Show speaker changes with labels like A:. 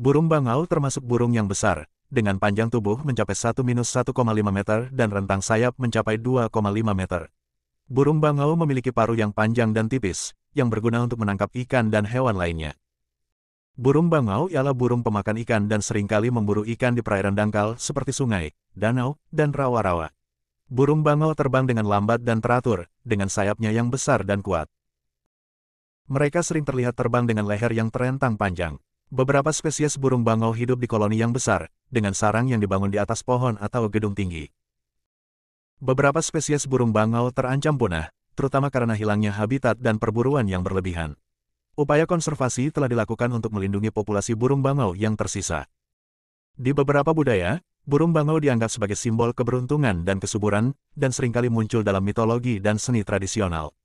A: Burung bangau termasuk burung yang besar, dengan panjang tubuh mencapai 1-1,5 meter dan rentang sayap mencapai 2,5 meter. Burung bangau memiliki paru yang panjang dan tipis, yang berguna untuk menangkap ikan dan hewan lainnya. Burung bangau ialah burung pemakan ikan dan seringkali memburu ikan di perairan dangkal seperti sungai, danau, dan rawa-rawa. Burung bangau terbang dengan lambat dan teratur, dengan sayapnya yang besar dan kuat. Mereka sering terlihat terbang dengan leher yang terentang panjang. Beberapa spesies burung bangau hidup di koloni yang besar, dengan sarang yang dibangun di atas pohon atau gedung tinggi. Beberapa spesies burung bangau terancam punah, terutama karena hilangnya habitat dan perburuan yang berlebihan. Upaya konservasi telah dilakukan untuk melindungi populasi burung bangau yang tersisa. Di beberapa budaya, burung bangau dianggap sebagai simbol keberuntungan dan kesuburan, dan seringkali muncul dalam mitologi dan seni tradisional.